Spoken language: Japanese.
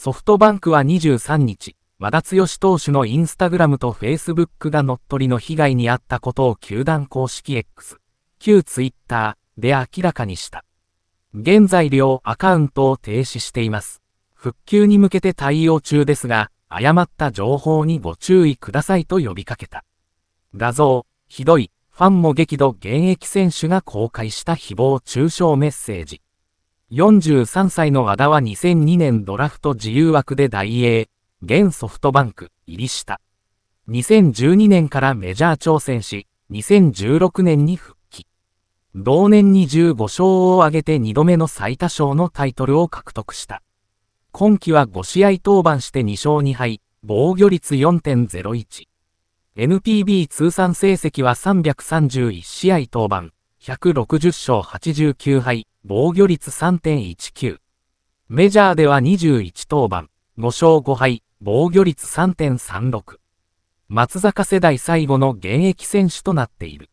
ソフトバンクは23日、和田剛投手のインスタグラムと Facebook が乗っ取りの被害に遭ったことを球団公式 X、旧 Twitter で明らかにした。現在両アカウントを停止しています。復旧に向けて対応中ですが、誤った情報にご注意くださいと呼びかけた。画像、ひどい、ファンも激怒現役選手が公開した誹謗中傷メッセージ。43歳の和田は2002年ドラフト自由枠で大英、現ソフトバンク、入りした。2012年からメジャー挑戦し、2016年に復帰。同年に15勝を挙げて2度目の最多勝のタイトルを獲得した。今季は5試合登板して2勝2敗、防御率4.01。NPB 通算成績は331試合登板、160勝89敗、防御率3.19。メジャーでは21登板、5勝5敗、防御率3.36。松坂世代最後の現役選手となっている。